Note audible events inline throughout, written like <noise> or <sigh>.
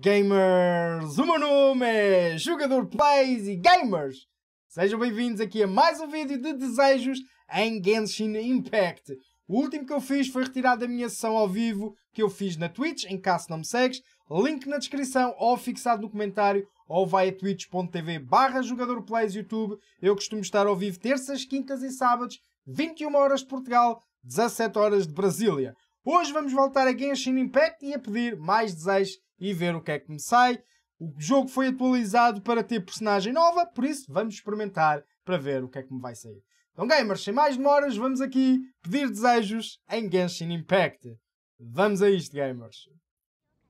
gamers! O meu nome é Jogador e Gamers! Sejam bem-vindos aqui a mais um vídeo de desejos em Genshin Impact. O último que eu fiz foi retirado da minha sessão ao vivo que eu fiz na Twitch, em caso não me segues. Link na descrição ou fixado no comentário ou vai a twitch.tv barra Jogador Plays YouTube. Eu costumo estar ao vivo terças, quintas e sábados, 21 horas de Portugal, 17 horas de Brasília. Hoje vamos voltar a Genshin Impact e a pedir mais desejos e ver o que é que me sai. O jogo foi atualizado para ter personagem nova, por isso vamos experimentar para ver o que é que me vai sair. Então, gamers, sem mais demoras, vamos aqui pedir desejos em Genshin Impact. Vamos a isto, gamers.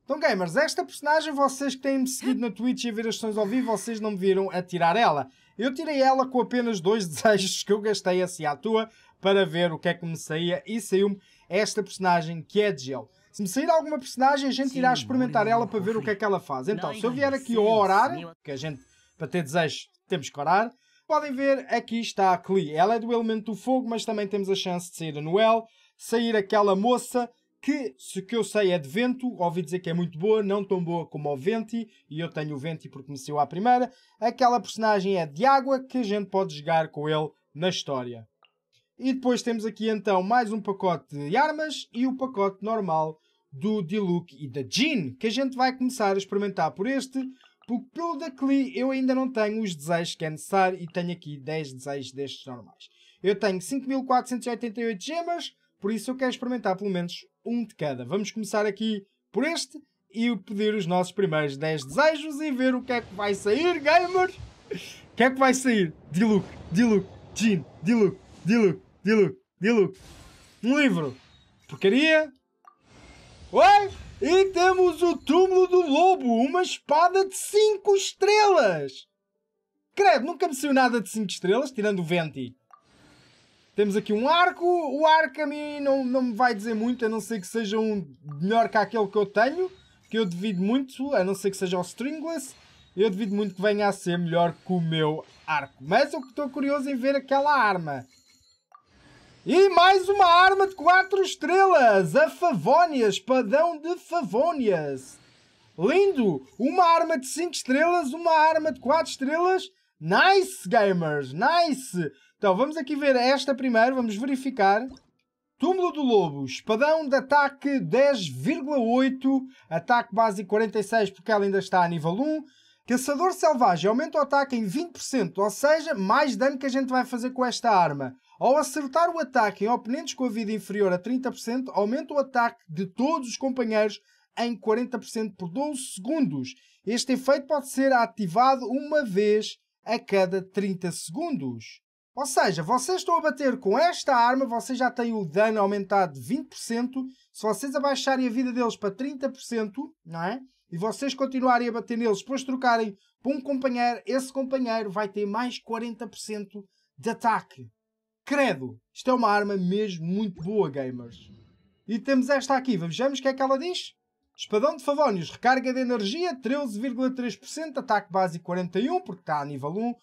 Então, gamers, esta personagem, vocês que têm-me seguido na Twitch e a ver as sessões ao vivo, vocês não me viram a tirar ela. Eu tirei ela com apenas dois <laughs> desejos que eu gastei assim à toa para ver o que é que me saía e saiu-me esta personagem que é Jill. Se me sair alguma personagem, a gente irá experimentar ela para ver o que é que ela faz. Então, se eu vier aqui ao orar, que a gente, para ter desejos, temos que orar, podem ver, aqui está a Klee. Ela é do elemento do fogo, mas também temos a chance de sair a Noel, sair aquela moça que, se que eu sei, é de vento. Ouvi dizer que é muito boa, não tão boa como o Venti, e eu tenho o Venti porque me saiu à primeira. Aquela personagem é de água, que a gente pode jogar com ele na história. E depois temos aqui então mais um pacote de armas e o pacote normal do Diluc e da Jean, que a gente vai começar a experimentar por este, porque pelo da Klee eu ainda não tenho os desejos que é necessário e tenho aqui 10 desejos destes normais. Eu tenho 5.488 gemas, por isso eu quero experimentar pelo menos um de cada. Vamos começar aqui por este e pedir os nossos primeiros 10 desejos e ver o que é que vai sair, gamer! O que é que vai sair? Diluc, Diluc, Jean, Diluc, Diluc, Diluc, Diluc. Um livro. Porcaria, Oi? E temos o túmulo do lobo, uma espada de 5 estrelas. Credo, nunca me saiu nada de 5 estrelas, tirando o Venti. Temos aqui um arco. O arco a mim não, não me vai dizer muito, a não ser que seja um melhor que aquele que eu tenho. Que eu devido muito, a não ser que seja o Stringless. Eu devido muito que venha a ser melhor que o meu arco. Mas eu estou curioso em ver aquela arma. E mais uma arma de quatro estrelas, a Favónia, espadão de Favónias. Lindo! Uma arma de 5 estrelas, uma arma de 4 estrelas. Nice, gamers! Nice! Então, vamos aqui ver esta primeiro, vamos verificar. Túmulo do Lobo, espadão de ataque 10,8, ataque básico 46 porque ela ainda está a nível 1. Caçador Selvagem, aumenta o ataque em 20%, ou seja, mais dano que a gente vai fazer com esta arma. Ao acertar o ataque em oponentes com a vida inferior a 30%, aumenta o ataque de todos os companheiros em 40% por 12 segundos. Este efeito pode ser ativado uma vez a cada 30 segundos. Ou seja, vocês estão a bater com esta arma, vocês já têm o dano aumentado de 20%. Se vocês abaixarem a vida deles para 30%, não é? E vocês continuarem a bater neles, depois trocarem por um companheiro, esse companheiro vai ter mais 40% de ataque. Credo, isto é uma arma mesmo muito boa, gamers. E temos esta aqui, vejamos o que é que ela diz. Espadão de Favónios, recarga de energia 13,3%, ataque base 41, porque está a nível 1.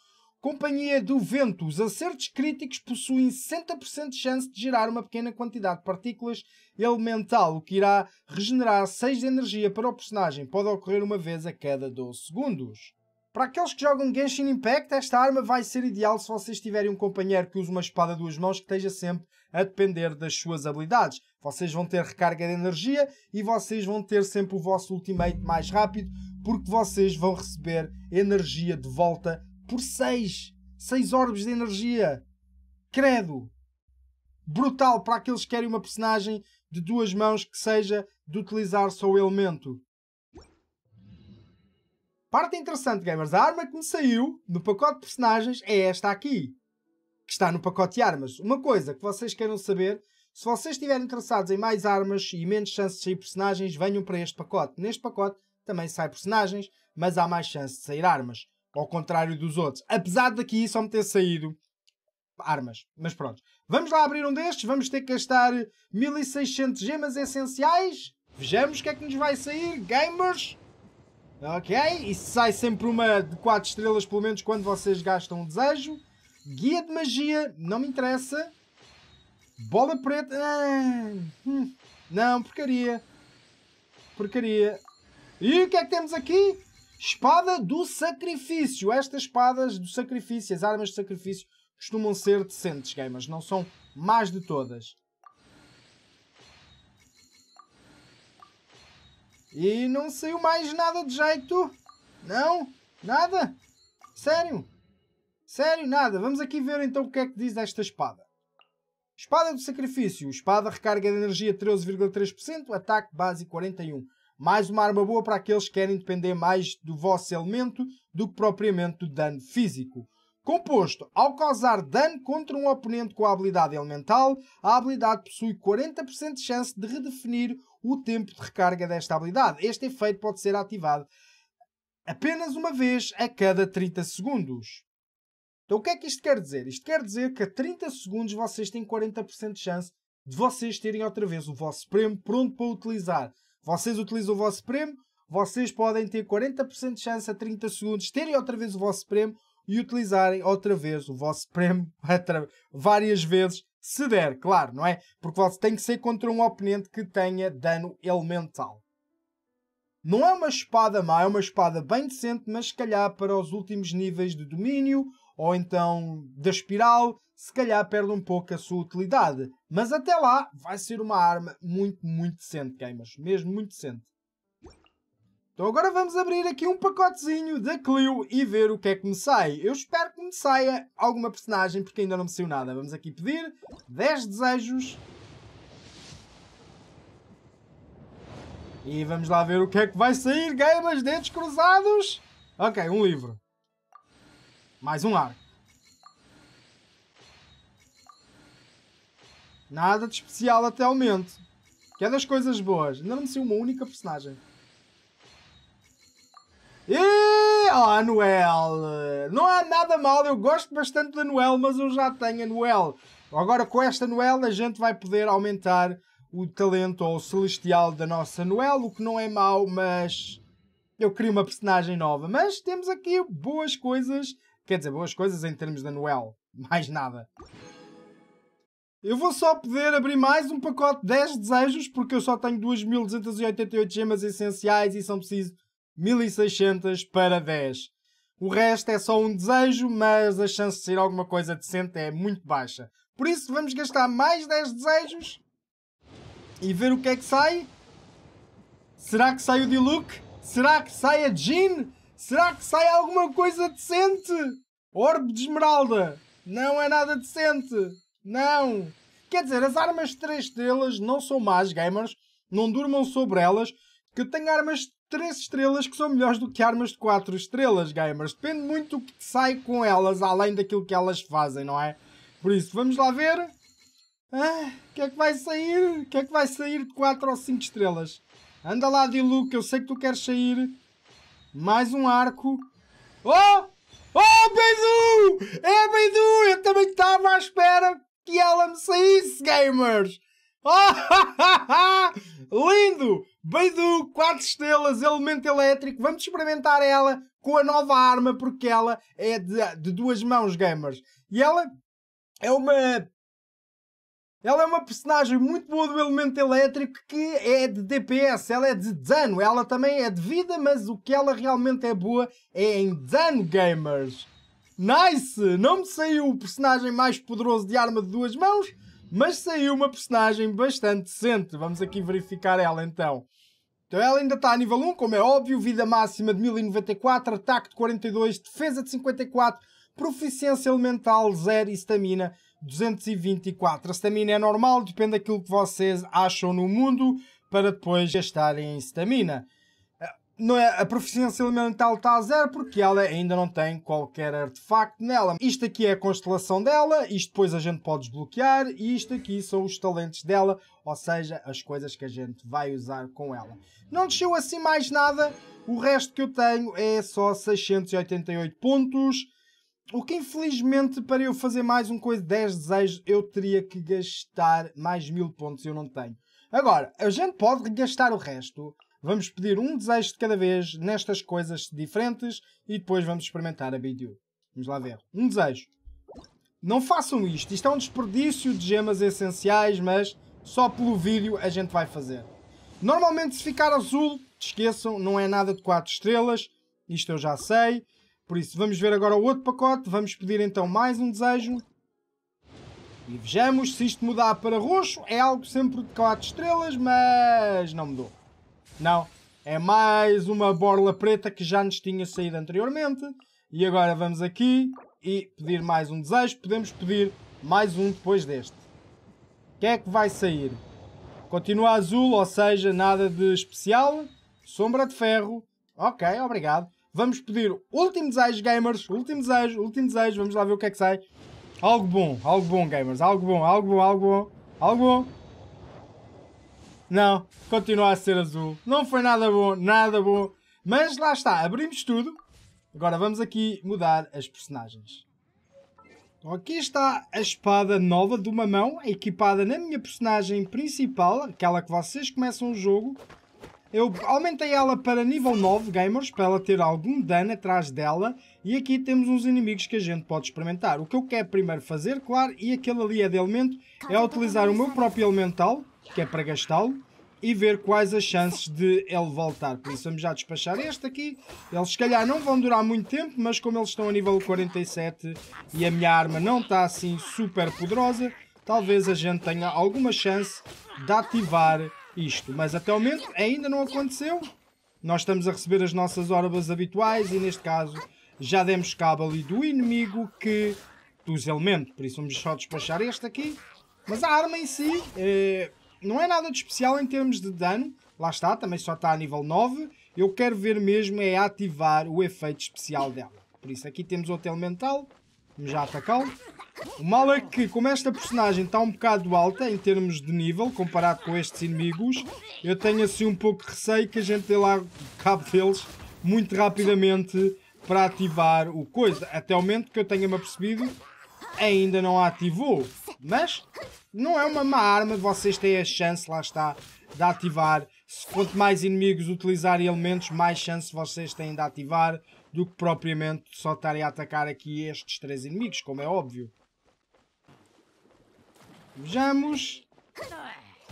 Companhia do Vento, os acertos críticos possuem 60% de chance de gerar uma pequena quantidade de partículas elemental, o que irá regenerar 6 de energia para o personagem. Pode ocorrer uma vez a cada 12 segundos. Para aqueles que jogam Genshin Impact, esta arma vai ser ideal se vocês tiverem um companheiro que use uma espada a duas mãos que esteja sempre a depender das suas habilidades. Vocês vão ter recarga de energia e vocês vão ter sempre o vosso ultimate mais rápido porque vocês vão receber energia de volta por 6. 6 orbes de energia. Credo! Brutal para aqueles que querem uma personagem de duas mãos que seja de utilizar só o elemento parte interessante, gamers, a arma que me saiu no pacote de personagens é esta aqui, que está no pacote de armas. Uma coisa que vocês queiram saber, se vocês estiverem interessados em mais armas e menos chances de sair personagens, venham para este pacote. Neste pacote também sai personagens, mas há mais chance de sair armas, ao contrário dos outros. Apesar daqui só me ter saído armas, mas pronto. Vamos lá abrir um destes, vamos ter que gastar 1600 gemas essenciais. Vejamos o que é que nos vai sair, gamers! Ok, e sai sempre uma de 4 estrelas, pelo menos quando vocês gastam um desejo. Guia de magia, não me interessa. Bola preta, ah, hum, não, porcaria. Porcaria. E o que é que temos aqui? Espada do sacrifício. Estas espadas do sacrifício, as armas de sacrifício, costumam ser decentes, gamers. Não são mais de todas. E não saiu mais nada de jeito? Não? Nada? Sério? Sério, nada. Vamos aqui ver então o que é que diz esta espada. Espada do Sacrifício. Espada recarga de energia 13,3%, ataque base 41. Mais uma arma boa para aqueles que querem depender mais do vosso elemento do que propriamente do dano físico. Composto, ao causar dano contra um oponente com a habilidade elemental, a habilidade possui 40% de chance de redefinir o tempo de recarga desta habilidade. Este efeito pode ser ativado apenas uma vez a cada 30 segundos. Então o que é que isto quer dizer? Isto quer dizer que a 30 segundos vocês têm 40% de chance de vocês terem outra vez o vosso prêmio pronto para utilizar. Vocês utilizam o vosso prêmio, vocês podem ter 40% de chance a 30 segundos terem outra vez o vosso prêmio e utilizarem outra vez o vosso <laughs> prémio várias vezes, se der, claro, não é? Porque você tem que ser contra um oponente que tenha dano elemental. Não é uma espada má, é uma espada bem decente, mas se calhar para os últimos níveis de domínio ou então da espiral, se calhar perde um pouco a sua utilidade. Mas até lá vai ser uma arma muito, muito decente, gamers. Mesmo muito decente. Então agora vamos abrir aqui um pacotezinho da Clio e ver o que é que me sai. Eu espero que me saia alguma personagem, porque ainda não me saiu nada. Vamos aqui pedir 10 desejos. E vamos lá ver o que é que vai sair. gamers, dedos cruzados. Ok, um livro. Mais um arco. Nada de especial até ao momento. Que é das coisas boas. Ainda não me saiu uma única personagem. E, oh, Anuel! Não há nada mal, eu gosto bastante da Anuel, mas eu já tenho Anuel. Agora com esta Anuel a gente vai poder aumentar o talento ou o celestial da nossa Anuel, o que não é mau, mas eu queria uma personagem nova. Mas temos aqui boas coisas, quer dizer, boas coisas em termos da Anuel, <laughs> mais nada. Eu vou só poder abrir mais um pacote de 10 desejos, porque eu só tenho 2.288 gemas essenciais e são preciso 1600 para 10. O resto é só um desejo, mas a chance de ser alguma coisa decente é muito baixa. Por isso, vamos gastar mais 10 desejos e ver o que é que sai. Será que sai o Diluc? Será que sai a Jean? Será que sai alguma coisa decente? Orbe de Esmeralda! Não é nada decente! Não! Quer dizer, as armas 3 estrelas não são más, gamers. Não durmam sobre elas. Que eu tenho armas 3 estrelas que são melhores do que armas de 4 estrelas, gamers. Depende muito do que sai com elas, além daquilo que elas fazem, não é? Por isso, vamos lá ver. Ah, o ah, que é que vai sair? O que é que vai sair de 4 ou 5 estrelas? Anda lá, Diluc, eu sei que tu queres sair. Mais um arco. Oh! Oh, Beidu! É, Beidu! Eu também estava à espera que ela me saísse, gamers! <laughs> Lindo! Baidu, 4 estrelas, elemento elétrico. Vamos experimentar ela com a nova arma, porque ela é de, de duas mãos gamers. E ela é uma ela é uma personagem muito boa do elemento elétrico que é de DPS, ela é de dano, ela também é de vida, mas o que ela realmente é boa é em dano, gamers. Nice! Não me saiu o personagem mais poderoso de arma de duas mãos, mas saiu uma personagem bastante decente. Vamos aqui verificar ela então. Então ela ainda está a nível 1, como é óbvio, vida máxima de 1094, ataque de 42, defesa de 54, proficiência elemental 0 e stamina 224. A stamina é normal, depende daquilo que vocês acham no mundo para depois gastarem stamina não é, a proficiência elemental está a zero porque ela ainda não tem qualquer artefacto nela. Isto aqui é a constelação dela, isto depois a gente pode desbloquear e isto aqui são os talentos dela, ou seja, as coisas que a gente vai usar com ela. Não desceu assim mais nada, o resto que eu tenho é só 688 pontos. O que infelizmente para eu fazer mais um coisa 10 desejos eu teria que gastar mais mil pontos, eu não tenho. Agora, a gente pode gastar o resto Vamos pedir um desejo de cada vez nestas coisas diferentes e depois vamos experimentar a Baidu. Vamos lá ver. Um desejo. Não façam isto. Isto é um desperdício de gemas essenciais, mas só pelo vídeo a gente vai fazer. Normalmente se ficar azul, esqueçam, não é nada de 4 estrelas. Isto eu já sei. Por isso vamos ver agora o outro pacote. Vamos pedir então mais um desejo. E vejamos se isto mudar para roxo. É algo sempre de 4 estrelas, mas não mudou. Não. É mais uma borla preta que já nos tinha saído anteriormente. E agora vamos aqui e pedir mais um desejo. Podemos pedir mais um depois deste. O que é que vai sair? Continua azul, ou seja, nada de especial. Sombra de ferro. Ok, obrigado. Vamos pedir último desejo, gamers. Último desejo, último desejo. Vamos lá ver o que é que sai. Algo bom, algo bom, gamers. Algo bom, algo bom, algo bom. Algo bom. Não, continua a ser azul. Não foi nada bom, nada bom. Mas lá está, abrimos tudo. Agora vamos aqui mudar as personagens. Então, aqui está a espada nova de uma mão, equipada na minha personagem principal, aquela que vocês começam o jogo. Eu aumentei ela para nível 9, gamers, para ela ter algum dano atrás dela. E aqui temos uns inimigos que a gente pode experimentar. O que eu quero primeiro fazer, claro, e aquele ali é de elemento, é utilizar o meu próprio elemental, que é para gastá-lo, e ver quais as chances de ele voltar. Por isso vamos já despachar este aqui. Eles se calhar não vão durar muito tempo, mas como eles estão a nível 47 e a minha arma não está assim super poderosa, talvez a gente tenha alguma chance de ativar isto. Mas até o momento ainda não aconteceu. Nós estamos a receber as nossas orbas habituais e neste caso já demos cabo ali do inimigo que dos elementos. Por isso vamos só despachar este aqui. Mas a arma em si... Eh, não é nada de especial em termos de dano, lá está, também só está a nível 9. Eu quero ver mesmo é ativar o efeito especial dela. Por isso aqui temos outro elemental, vamos já atacá-lo. O mal é que, como esta personagem está um bocado alta em termos de nível, comparado com estes inimigos, eu tenho assim um pouco de receio que a gente dê lá cabo deles muito rapidamente para ativar o coisa. Até o momento que eu tenha-me apercebido, ainda não a ativou. Mas não é uma má arma, vocês têm a chance, lá está, de ativar. Se quanto mais inimigos utilizarem elementos, mais chance vocês têm de ativar do que propriamente só estarem a atacar aqui estes três inimigos, como é óbvio. Vejamos.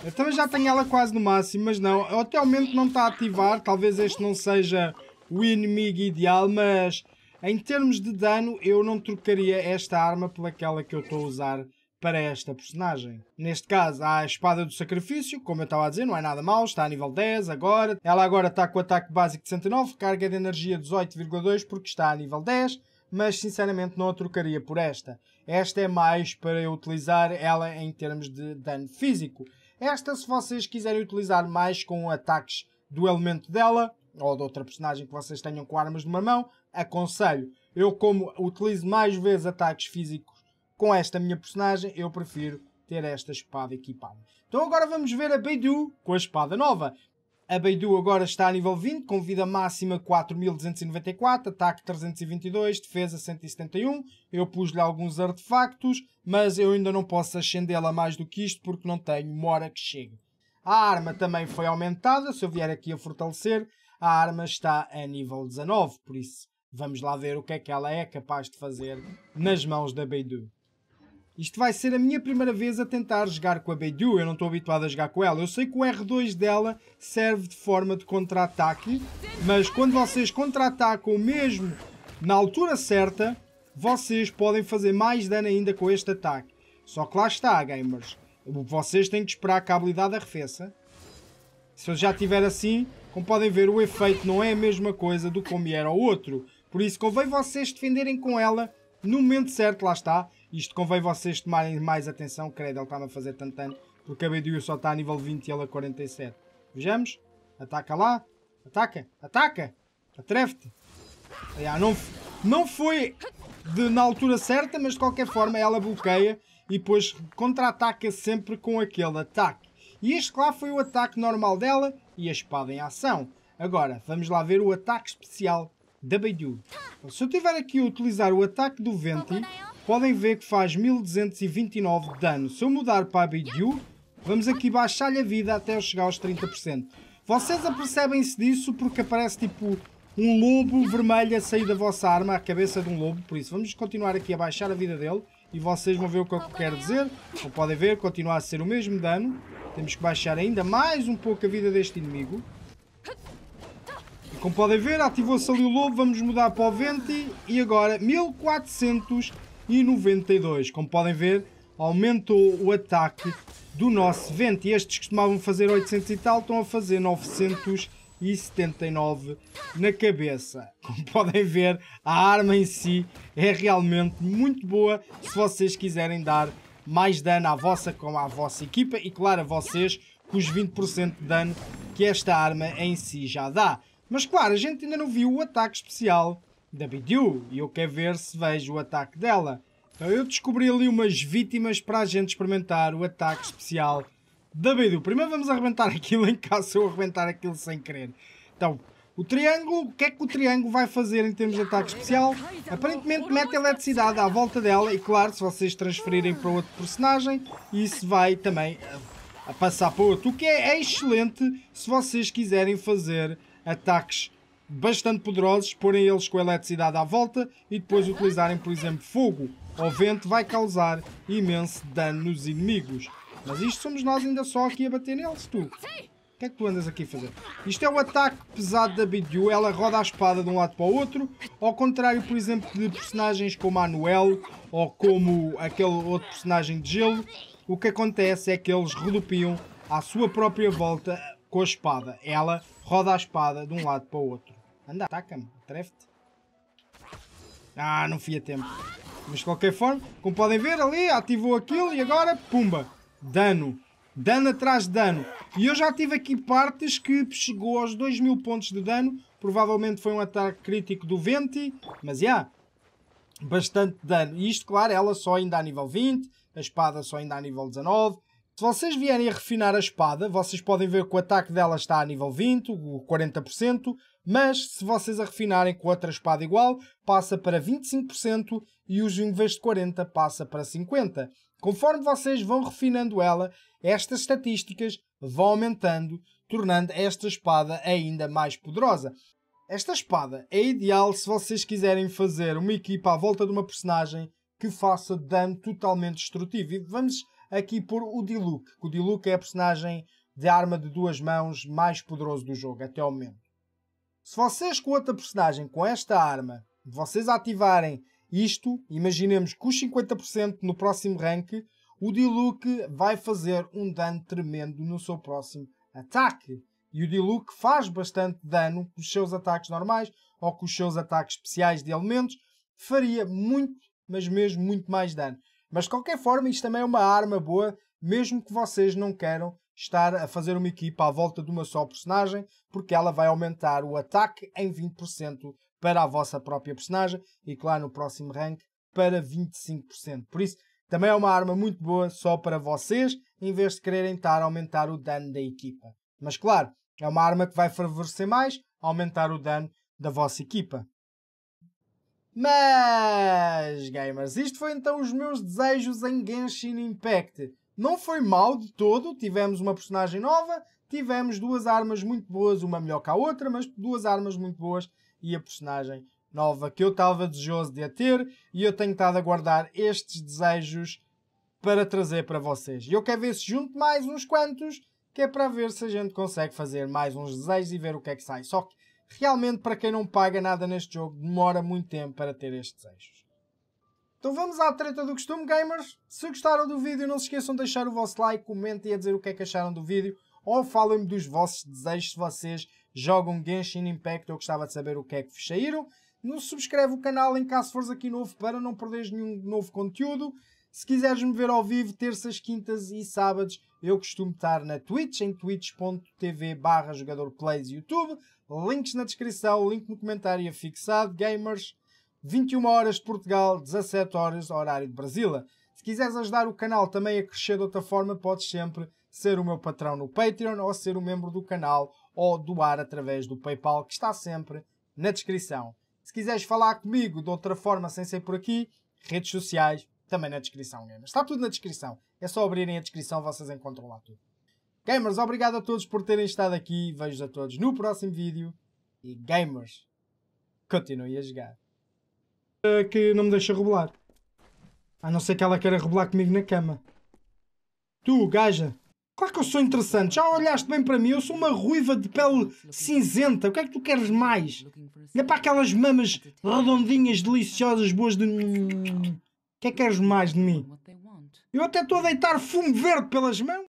Eu também já tenho ela quase no máximo, mas não. Até o momento não está a ativar. Talvez este não seja o inimigo ideal, mas em termos de dano eu não trocaria esta arma aquela que eu estou a usar para esta personagem. Neste caso, há a espada do sacrifício, como eu estava a dizer, não é nada mal, está a nível 10 agora. Ela agora está com o ataque básico de 109, carga de energia 18,2 porque está a nível 10, mas sinceramente não a trocaria por esta. Esta é mais para eu utilizar ela em termos de dano físico. Esta, se vocês quiserem utilizar mais com ataques do elemento dela, ou de outra personagem que vocês tenham com armas de uma mão, aconselho. Eu, como utilizo mais vezes ataques físicos com esta minha personagem, eu prefiro ter esta espada equipada. Então agora vamos ver a Beidou com a espada nova. A Beidou agora está a nível 20, com vida máxima 4.294, ataque 322, defesa 171. Eu pus-lhe alguns artefactos, mas eu ainda não posso ascendê-la mais do que isto porque não tenho mora que chegue. A arma também foi aumentada, se eu vier aqui a fortalecer, a arma está a nível 19, por isso vamos lá ver o que é que ela é capaz de fazer nas mãos da Beidou. Isto vai ser a minha primeira vez a tentar jogar com a Beidou, eu não estou habituado a jogar com ela. Eu sei que o R2 dela serve de forma de contra-ataque, mas quando vocês contra-atacam mesmo na altura certa, vocês podem fazer mais dano ainda com este ataque. Só que lá está, gamers. Vocês têm que esperar que a habilidade arrefeça. Se eu já estiver assim, como podem ver, o efeito não é a mesma coisa do como era o outro. Por isso convém vocês defenderem com ela no momento certo, lá está, isto convém vocês tomarem mais atenção. Credo, ele está-me a fazer tanto tanto. Porque a BDU só está a nível 20 e ele a 47. Vejamos. Ataca lá. Ataca. Ataca. Atreve-te. Não, não foi de, na altura certa, mas de qualquer forma ela bloqueia e depois contra-ataca sempre com aquele ataque. E este lá foi o ataque normal dela e a espada em ação. Agora, vamos lá ver o ataque especial da Beidou. Se eu tiver aqui a utilizar o ataque do Venti, podem ver que faz 1229 de dano. Se eu mudar para a Bidiu, vamos aqui baixar-lhe a vida até eu chegar aos 30%. Vocês apercebem-se disso porque aparece tipo um lobo vermelho a sair da vossa arma, a cabeça de um lobo, por isso vamos continuar aqui a baixar a vida dele e vocês vão ver o que eu quero dizer. Como podem ver, continua a ser o mesmo dano. Temos que baixar ainda mais um pouco a vida deste inimigo. E como podem ver, ativou-se ali o lobo, vamos mudar para o 20 e agora 1400 e 92. Como podem ver, aumentou o ataque do nosso vento. E estes costumavam fazer 800 e tal, estão a fazer 979 na cabeça. Como <laughs> podem ver, a arma em si é realmente muito boa se vocês quiserem dar mais dano à vossa como à vossa equipa e claro a vocês com os 20% de dano que esta arma em si já dá. Mas claro, a gente ainda não viu o ataque especial da Bidyu e eu quero ver se vejo o ataque dela. Então eu descobri ali umas vítimas para a gente experimentar o ataque especial da Bidu. Primeiro vamos arrebentar <laughs> aquilo em caso eu arrebentar aquilo sem querer. Então, o triângulo, o que é que o triângulo vai fazer em termos de ataque especial? Aparentemente mete eletricidade à volta dela e claro, se vocês transferirem para outro personagem, isso vai também a, eh, a passar para outro. O que é, é excelente se vocês quiserem fazer ataques bastante poderosos, porem eles com eletricidade à volta e depois utilizarem, por exemplo, fogo ou vento, vai causar imenso dano nos inimigos. Mas isto somos nós ainda só aqui a bater neles, tu. O que é que tu andas aqui a fazer? Isto é o ataque pesado da Bidu. Ela roda a espada de um lado para o outro. Ao contrário, por exemplo, de personagens como a Noel ou como aquele outro personagem de gelo, o que acontece é que eles redupiam à sua própria volta com a espada. Ela roda a espada de um lado para o outro. Anda, ataca-me, atreve-te. Ah, não fui a tempo. Mas de qualquer forma, como podem ver ali, ativou aquilo e agora, pumba, dano. Dano atrás de dano. E eu já tive aqui partes que chegou aos 2 mil pontos de dano. Provavelmente foi um ataque crítico do Venti, mas já, yeah, bastante dano. E isto, claro, ela só ainda a nível 20, a espada só ainda a nível 19, se vocês vierem a refinar a espada, vocês podem ver que o ataque dela está a nível 20, 40%, mas se vocês a refinarem com outra espada igual, passa para 25% e os em vez de 40 passa para 50. Conforme vocês vão refinando ela, estas estatísticas vão aumentando, tornando esta espada ainda mais poderosa. Esta espada é ideal se vocês quiserem fazer uma equipa à volta de uma personagem que faça dano totalmente destrutivo. E vamos aqui por o Diluc. O Diluc é a personagem de arma de duas mãos mais poderoso do jogo até ao momento. Se vocês com outra personagem, com esta arma, vocês ativarem isto, imaginemos que os 50% no próximo rank, o Diluc vai fazer um dano tremendo no seu próximo ataque. E o Diluc faz bastante dano com os seus ataques normais ou com os seus ataques especiais de elementos. Faria muito, mas mesmo muito mais dano. Mas de qualquer forma, isto também é uma arma boa, mesmo que vocês não queiram estar a fazer uma equipa à volta de uma só personagem, porque ela vai aumentar o ataque em 20% para a vossa própria personagem e, claro, no próximo rank para 25%. Por isso, também é uma arma muito boa só para vocês, em vez de quererem estar a aumentar o dano da equipa. Mas, claro, é uma arma que vai favorecer mais aumentar o dano da vossa equipa. Mas, gamers, isto foi então os meus desejos em Genshin Impact. Não foi mal de todo, tivemos uma personagem nova, tivemos duas armas muito boas, uma melhor que a outra, mas duas armas muito boas e a personagem nova que eu estava desejoso de a ter e eu tenho estado a guardar estes desejos para trazer para vocês. E eu quero ver se junto mais uns quantos, que é para ver se a gente consegue fazer mais uns desejos e ver o que é que sai. Só que Realmente, para quem não paga nada neste jogo, demora muito tempo para ter estes eixos. Então vamos à treta do costume, gamers. Se gostaram do vídeo, não se esqueçam de deixar o vosso like, comentem a dizer o que é que acharam do vídeo ou falem-me dos vossos desejos se vocês jogam Genshin Impact. Eu gostava de saber o que é que vos saíram. Não subscreve o canal em caso fores aqui novo para não perderes nenhum novo conteúdo. Se quiseres me ver ao vivo, terças, quintas e sábados, eu costumo estar na Twitch, em twitch.tv barra jogadorplays YouTube. Links na descrição, link no comentário fixado. Gamers, 21 horas de Portugal, 17 horas horário de Brasília. Se quiseres ajudar o canal também a crescer de outra forma, podes sempre ser o meu patrão no Patreon ou ser um membro do canal ou doar através do PayPal, que está sempre na descrição. Se quiseres falar comigo de outra forma sem ser por aqui, redes sociais, também na descrição, gamers. Está tudo na descrição. É só abrirem a descrição, vocês encontram lá tudo. Gamers, obrigado a todos por terem estado aqui. vejo a todos no próximo vídeo. E gamers, continuem a jogar. Que não me deixa rolar. A não ser que ela queira rolar comigo na cama. Tu, gaja. Claro que eu sou interessante. Já olhaste bem para mim? Eu sou uma ruiva de pele cinzenta. O que é que tu queres mais? Olha para aquelas mamas redondinhas, deliciosas, boas de que é que queres mais de mim? Eu até estou a deitar fumo verde pelas mãos.